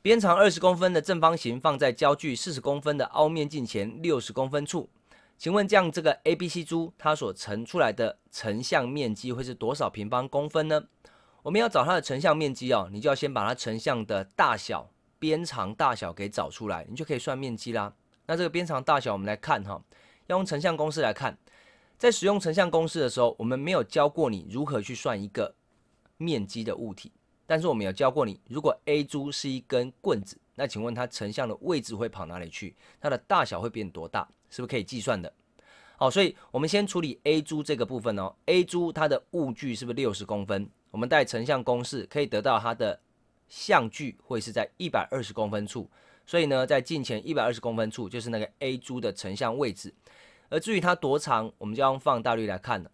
边长二十公分的正方形放在焦距四十公分的凹面镜前六十公分处，请问这样这个 ABC 珠它所乘出来的成像面积会是多少平方公分呢？我们要找它的成像面积哦，你就要先把它成像的大小边长大小给找出来，你就可以算面积啦。那这个边长大小我们来看哈，要用成像公式来看。在使用成像公式的时候，我们没有教过你如何去算一个面积的物体。但是我们有教过你，如果 A 珠是一根棍子，那请问它成像的位置会跑哪里去？它的大小会变多大？是不是可以计算的？好，所以我们先处理 A 珠这个部分哦。A 珠它的物距是不是六十公分？我们带成像公式可以得到它的像距会是在一百二十公分处。所以呢，在镜前一百二十公分处就是那个 A 珠的成像位置。而至于它多长，我们就用放大率来看了。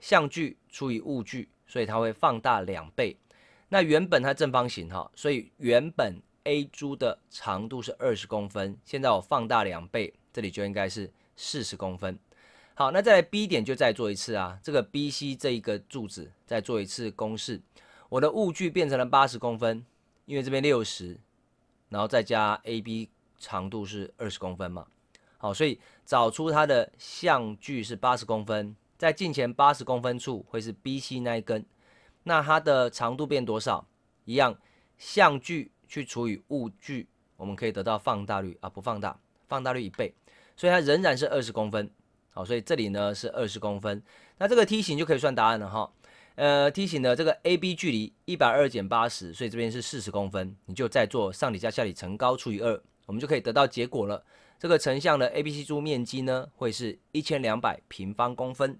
像距除以物距，所以它会放大两倍。那原本它正方形哈，所以原本 A 柱的长度是二十公分，现在我放大两倍，这里就应该是四十公分。好，那在 B 点就再做一次啊，这个 BC 这一个柱子再做一次公式，我的物距变成了八十公分，因为这边六十，然后再加 AB 长度是二十公分嘛，好，所以找出它的像距是八十公分，在镜前八十公分处会是 BC 那一根。那它的长度变多少？一样，像距去除以物距，我们可以得到放大率啊，不放大，放大率一倍，所以它仍然是二十公分，好，所以这里呢是二十公分，那这个梯形就可以算答案了哈，呃，梯形的这个 AB 距离一百二减八十，所以这边是四十公分，你就再做上底加下底乘高除以二，我们就可以得到结果了，这个成像的 ABC 柱面积呢会是一千两百平方公分。